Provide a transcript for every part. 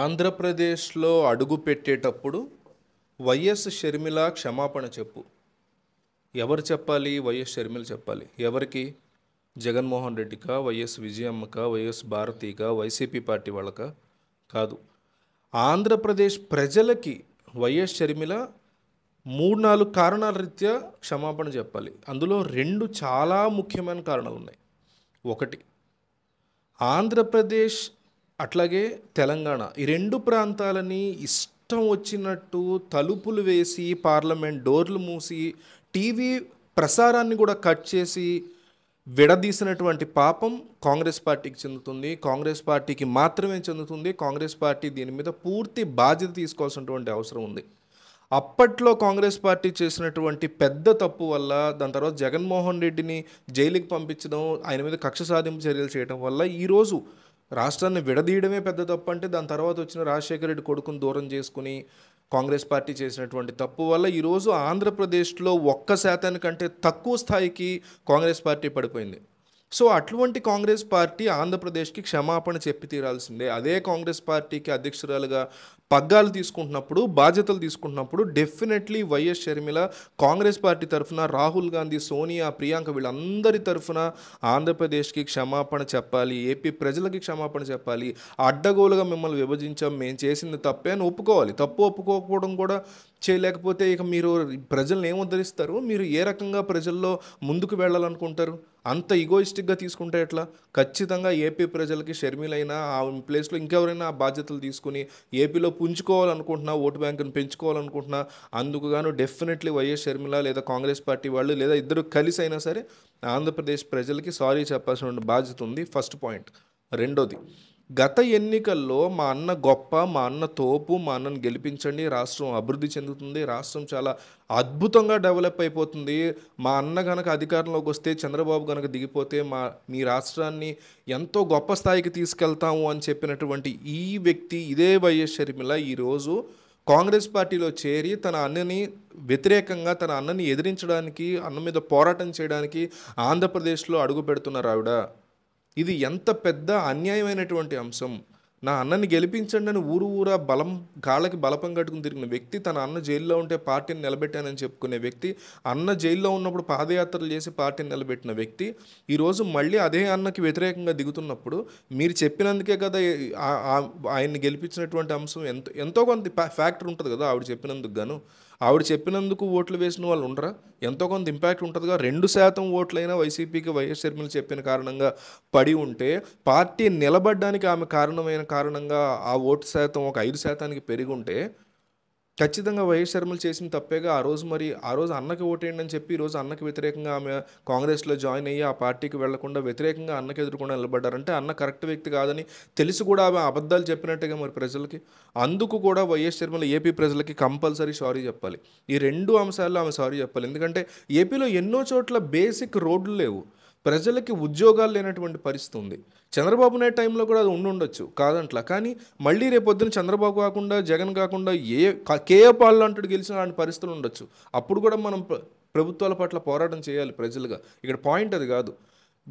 ఆంధ్రప్రదేశ్లో అడుగు పెట్టేటప్పుడు వైఎస్ షర్మిల క్షమాపణ చెప్పు ఎవరు చెప్పాలి వైఎస్ షర్మిల చెప్పాలి ఎవరికి జగన్మోహన్ రెడ్డిక వైఎస్ విజయమ్మక వైఎస్ భారతిక వైసీపీ పార్టీ వాళ్ళక కాదు ఆంధ్రప్రదేశ్ ప్రజలకి వైఎస్ షర్మిల మూడు నాలుగు కారణాల రీత్యా క్షమాపణ చెప్పాలి అందులో రెండు చాలా ముఖ్యమైన కారణాలు ఉన్నాయి ఒకటి ఆంధ్రప్రదేశ్ అట్లాగే తెలంగాణ ఈ రెండు ప్రాంతాలని ఇష్టం వచ్చినట్టు తలుపులు వేసి పార్లమెంట్ డోర్లు మూసి టీవీ ప్రసారాన్ని కూడా కట్ చేసి విడదీసినటువంటి పాపం కాంగ్రెస్ పార్టీకి చెందుతుంది కాంగ్రెస్ పార్టీకి మాత్రమే చెందుతుంది కాంగ్రెస్ పార్టీ దీని మీద పూర్తి బాధ్యత తీసుకోవాల్సినటువంటి అవసరం ఉంది అప్పట్లో కాంగ్రెస్ పార్టీ చేసినటువంటి పెద్ద తప్పు వల్ల దాని తర్వాత జగన్మోహన్ రెడ్డిని జైలుకి పంపించడం ఆయన మీద కక్ష సాధింపు చర్యలు చేయడం వల్ల ఈరోజు రాష్ట్రాన్ని విడదీయడమే పెద్ద తప్పు అంటే దాని తర్వాత వచ్చిన రాజశేఖర రెడ్డి కొడుకుని దూరం చేసుకుని కాంగ్రెస్ పార్టీ చేసినటువంటి తప్పు వల్ల ఈరోజు ఆంధ్రప్రదేశ్లో ఒక్క శాతానికంటే తక్కువ స్థాయికి కాంగ్రెస్ పార్టీ పడిపోయింది సో అటువంటి కాంగ్రెస్ పార్టీ ఆంధ్రప్రదేశ్కి క్షమాపణ చెప్పి తీరాల్సిందే అదే కాంగ్రెస్ పార్టీకి అధ్యక్షురాలుగా పగ్గాలు తీసుకుంటున్నప్పుడు బాధ్యతలు తీసుకుంటున్నప్పుడు definitely YS Sharmila Congress party తరఫున రాహుల్ గాంధీ సోనియా ప్రియాంక వీళ్ళందరి తరఫున ఆంధ్రప్రదేశ్కి క్షమాపణ చెప్పాలి ఏపీ ప్రజలకి క్షమాపణ చెప్పాలి అడ్డగోలుగా మిమ్మల్ని విభజించాం మేము చేసింది తప్పే అని ఒప్పుకోవాలి తప్పు ఒప్పుకోకపోవడం కూడా చేయలేకపోతే ఇక మీరు ప్రజల్ని ఏముద్ధరిస్తారు మీరు ఏ రకంగా ప్రజల్లో ముందుకు వెళ్ళాలనుకుంటారు అంత ఈగోయిస్టిక్గా తీసుకుంటే ఎట్లా ఖచ్చితంగా ఏపీ ప్రజలకి షర్మిలైనా ఆ ప్లేస్లో ఇంకెవరైనా ఆ బాధ్యతలు తీసుకుని ఏపీలో పుంజుకోవాలనుకుంటున్నా ఓటు బ్యాంకును పెంచుకోవాలనుకుంటున్నా అందుకు గాను డెఫినెట్లీ వైఎస్ షర్మిల లేదా కాంగ్రెస్ పార్టీ వాళ్ళు లేదా ఇద్దరు కలిసి అయినా సరే ఆంధ్రప్రదేశ్ ప్రజలకి సారీ చెప్పాల్సిన బాధ్యత ఉంది ఫస్ట్ పాయింట్ రెండోది గత ఎన్నికల్లో మా అన్న గొప్ప మా అన్న తోపు మా అన్నను గెలిపించండి రాష్ట్రం అభివృద్ధి చెందుతుంది రాష్ట్రం చాలా అద్భుతంగా డెవలప్ అయిపోతుంది మా అన్న కనుక అధికారంలోకి వస్తే చంద్రబాబు కనుక దిగిపోతే మా మీ రాష్ట్రాన్ని ఎంతో గొప్ప స్థాయికి తీసుకెళ్తాము అని చెప్పినటువంటి ఈ వ్యక్తి ఇదే వైఎస్ షర్మిల ఈరోజు కాంగ్రెస్ పార్టీలో చేరి తన అన్నని వ్యతిరేకంగా తన అన్నని ఎదిరించడానికి అన్న మీద పోరాటం చేయడానికి ఆంధ్రప్రదేశ్లో అడుగు పెడుతున్నారు ఆవిడ ఇది ఎంత పెద్ద అన్యాయమైనటువంటి అంశం నా అన్నని గెలిపించండి అని ఊరు ఊరా బలం గాళ్ళకి బలపం కట్టుకుని తిరిగిన వ్యక్తి తన అన్న జైల్లో ఉంటే పార్టీని నిలబెట్టానని చెప్పుకునే వ్యక్తి అన్న జైల్లో ఉన్నప్పుడు పాదయాత్రలు చేసి పార్టీని నిలబెట్టిన వ్యక్తి ఈరోజు మళ్ళీ అదే అన్నకి వ్యతిరేకంగా దిగుతున్నప్పుడు మీరు చెప్పినందుకే కదా ఆయన్ని గెలిపించినటువంటి అంశం ఎంతో ఎంతో కొంత ఫ్యాక్టర్ ఉంటుంది కదా ఆవిడ చెప్పినందుకు గాను ఆవిడ చెప్పినందుకు ఓట్లు వేసిన వాళ్ళు ఉండరా ఎంతో కొంత ఇంపాక్ట్ ఉంటుందిగా రెండు శాతం ఓట్లైనా వైసీపీకి వైఎస్ షర్మిలు చెప్పిన కారణంగా పడి ఉంటే పార్టీ నిలబడ్డానికి ఆమె కారణమైన కారణంగా ఆ ఓటు శాతం ఒక ఐదు శాతానికి పెరిగి ఉంటే ఖచ్చితంగా వైఎస్ శర్మలు చేసిన తప్పేగా ఆ రోజు మరి ఆ రోజు అన్నకి ఓటేయండి అని చెప్పి ఈ రోజు అన్నకి వ్యతిరేకంగా ఆమె కాంగ్రెస్లో జాయిన్ అయ్యి ఆ పార్టీకి వెళ్లకుండా వ్యతిరేకంగా అన్నకి ఎదుర్కొని నిలబడ్డారంటే అన్న కరెక్ట్ వ్యక్తి కాదని తెలిసి కూడా ఆమె అబద్ధాలు చెప్పినట్టుగా మరి ప్రజలకి అందుకు కూడా వైఎస్ శర్మలు ఏపీ ప్రజలకి కంపల్సరీ సారీ చెప్పాలి ఈ రెండు అంశాల్లో ఆమె సారీ చెప్పాలి ఎందుకంటే ఏపీలో ఎన్నో చోట్ల బేసిక్ రోడ్లు లేవు ప్రజలకి ఉద్యోగాలు లేనటువంటి పరిస్థితి ఉంది చంద్రబాబు నాయుడు టైంలో కూడా అది ఉండుండొచ్చు కాదంట్లా కానీ మళ్ళీ రేపొద్దున చంద్రబాబు కాకుండా జగన్ కాకుండా ఏ కేఏ పాల్ లాంటి గెలిచిన లాంటి పరిస్థితులు ఉండొచ్చు అప్పుడు కూడా మనం ప్రభుత్వాల పట్ల పోరాటం చేయాలి ప్రజలుగా ఇక్కడ పాయింట్ అది కాదు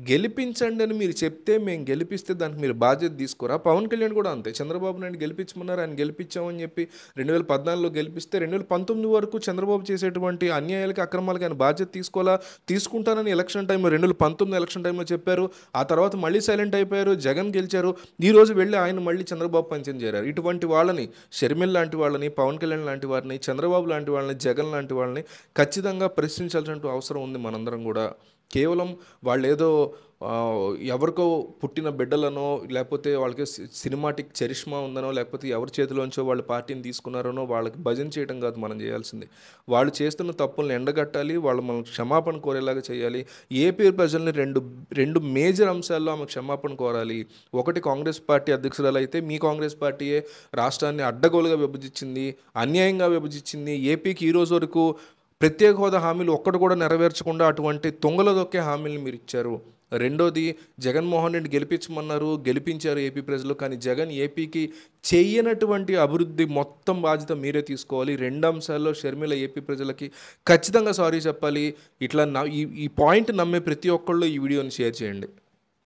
గెలిపించండి అని మీరు చెప్తే మేము గెలిపిస్తే దానికి మీరు బాధ్యత తీసుకోరా పవన్ కళ్యాణ్ కూడా అంతే చంద్రబాబు నాయుడు గెలిపించమన్నారు ఆయన గెలిపించామని చెప్పి రెండు వేల పద్నాలుగులో గెలిపిస్తే రెండు వేల పంతొమ్మిది వరకు చంద్రబాబు చేసేటువంటి అన్యాయాలకి అక్రమాలకి ఆయన బాధ్యత తీసుకోవాలా తీసుకుంటానని ఎలక్షన్ టైంలో రెండు వేల పంతొమ్మిది ఎలక్షన్ టైంలో చెప్పారు ఆ తర్వాత మళ్ళీ సైలెంట్ అయిపోయారు జగన్ గెలిచారు ఈ రోజు వెళ్ళి ఆయన మళ్ళీ చంద్రబాబు పంచం చేరారు ఇటువంటి వాళ్ళని షర్మిల్ లాంటి వాళ్ళని పవన్ కళ్యాణ్ లాంటి వారిని చంద్రబాబు లాంటి వాళ్ళని జగన్ లాంటి వాళ్ళని ఖచ్చితంగా ప్రశ్నించాల్సిన అవసరం ఉంది మనందరం కూడా కేవలం వాళ్ళు ఏదో ఎవరికో పుట్టిన బిడ్డలనో లేకపోతే వాళ్ళకి సినిమాటిక్ చరిష్మా ఉందనో లేకపోతే ఎవరి చేతిలోంచో వాళ్ళ పార్టీని తీసుకున్నారనో వాళ్ళకి భజన చేయడం కాదు మనం చేయాల్సింది వాళ్ళు చేస్తున్న తప్పులను ఎండగట్టాలి వాళ్ళు మనం క్షమాపణ కోరేలాగా చేయాలి ఏపీ ప్రజల్ని రెండు రెండు మేజర్ అంశాల్లో ఆమె క్షమాపణ కోరాలి ఒకటి కాంగ్రెస్ పార్టీ అధ్యక్షురాలు అయితే మీ కాంగ్రెస్ పార్టీయే రాష్ట్రాన్ని అడ్డగోలుగా విభజించింది అన్యాయంగా విభజించింది ఏపీకి ఈరోజు వరకు ప్రత్యేక హోదా హామీలు ఒక్కడు కూడా నెరవేర్చకుండా అటువంటి తొంగల దొక్కే హామీలను మీరు ఇచ్చారు రెండోది జగన్మోహన్ రెడ్డి గెలిపించమన్నారు గెలిపించారు ఏపీ ప్రజలు కానీ జగన్ ఏపీకి చేయనటువంటి అభివృద్ధి మొత్తం బాధ్యత మీరే తీసుకోవాలి రెండు అంశాల్లో షర్మిల ఏపీ ప్రజలకి ఖచ్చితంగా సారీ చెప్పాలి ఇట్లా ఈ పాయింట్ నమ్మే ప్రతి ఒక్కళ్ళు ఈ వీడియోని షేర్ చేయండి